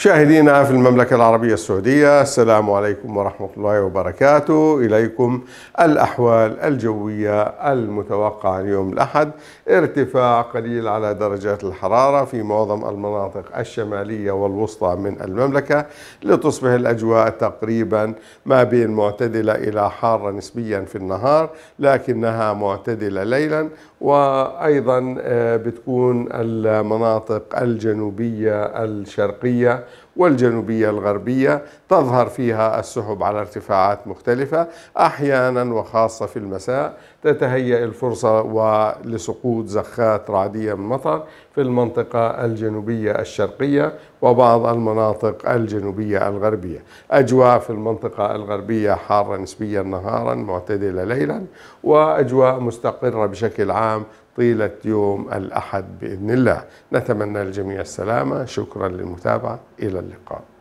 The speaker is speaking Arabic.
مشاهدينا في المملكة العربية السعودية السلام عليكم ورحمة الله وبركاته إليكم الأحوال الجوية المتوقعة اليوم الأحد ارتفاع قليل على درجات الحرارة في معظم المناطق الشمالية والوسطى من المملكة لتصبح الأجواء تقريبا ما بين معتدلة إلى حارة نسبيا في النهار لكنها معتدلة ليلا وأيضا آه، بتكون المناطق الجنوبية الشرقية والجنوبية الغربية تظهر فيها السحب على ارتفاعات مختلفة أحيانا وخاصة في المساء تتهيأ الفرصة لسقوط زخات رعدية من مطر في المنطقة الجنوبية الشرقية وبعض المناطق الجنوبية الغربية أجواء في المنطقة الغربية حارة نسبيا نهارا معتدلة ليلا وأجواء مستقرة بشكل عام طيلة يوم الأحد بإذن الله نتمنى للجميع السلامة شكرا للمتابعة إلى اللقاء